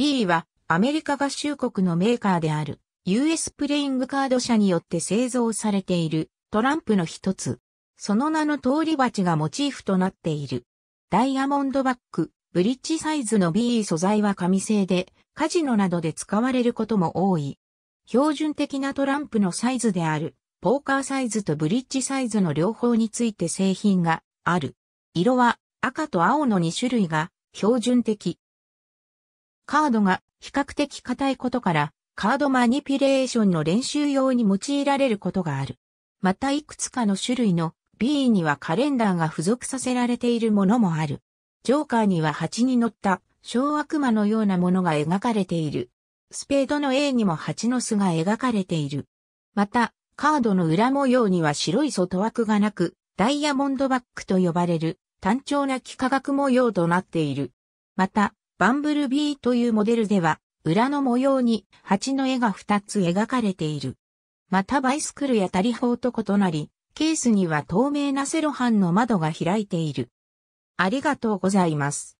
B はアメリカ合衆国のメーカーである US プレイングカード社によって製造されているトランプの一つ。その名の通り鉢がモチーフとなっている。ダイヤモンドバック、ブリッジサイズの B 素材は紙製で、カジノなどで使われることも多い。標準的なトランプのサイズである、ポーカーサイズとブリッジサイズの両方について製品がある。色は赤と青の2種類が標準的。カードが比較的硬いことから、カードマニピュレーションの練習用に用いられることがある。またいくつかの種類の B にはカレンダーが付属させられているものもある。ジョーカーには蜂に乗った小悪魔のようなものが描かれている。スペードの A にも蜂の巣が描かれている。また、カードの裏模様には白い外枠がなく、ダイヤモンドバックと呼ばれる単調な幾何学模様となっている。また、バンブルビーというモデルでは、裏の模様に蜂の絵が2つ描かれている。またバイスクルやタリーと異なり、ケースには透明なセロハンの窓が開いている。ありがとうございます。